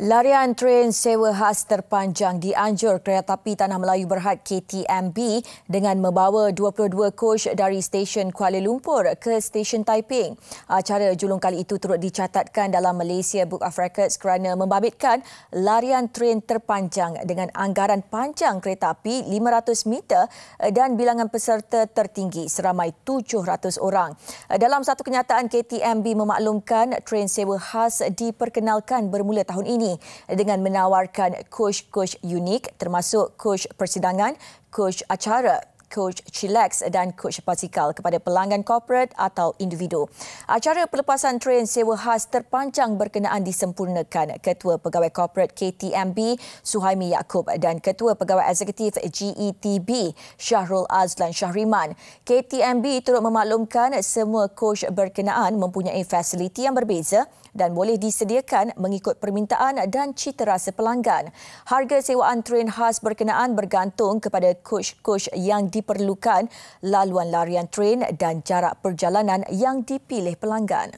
Larian tren sewa khas terpanjang dianjur kereta api Tanah Melayu Berhad KTMB dengan membawa 22 coach dari stesen Kuala Lumpur ke stesen Taiping. Acara julung kali itu turut dicatatkan dalam Malaysia Book of Records kerana membabitkan larian tren terpanjang dengan anggaran panjang kereta api 500 meter dan bilangan peserta tertinggi seramai 700 orang. Dalam satu kenyataan KTMB memaklumkan tren sewa khas diperkenalkan bermula tahun ini dengan menawarkan coach-coach unik termasuk coach persidangan, coach acara, Coach Chillax dan Coach Pasikal kepada pelanggan corporate atau individu. Acara pelepasan tren sewa khas terpanjang berkenaan disempurnakan Ketua Pegawai Corporate KTMB Suhaimi Yaakob dan Ketua Pegawai Eksekutif GETB Syahrul Azlan Syahriman. KTMB turut memaklumkan semua coach berkenaan mempunyai fasiliti yang berbeza dan boleh disediakan mengikut permintaan dan citarasa pelanggan. Harga sewaan tren khas berkenaan bergantung kepada coach-coach yang di diperlukan laluan larian tren dan jarak perjalanan yang dipilih pelanggan.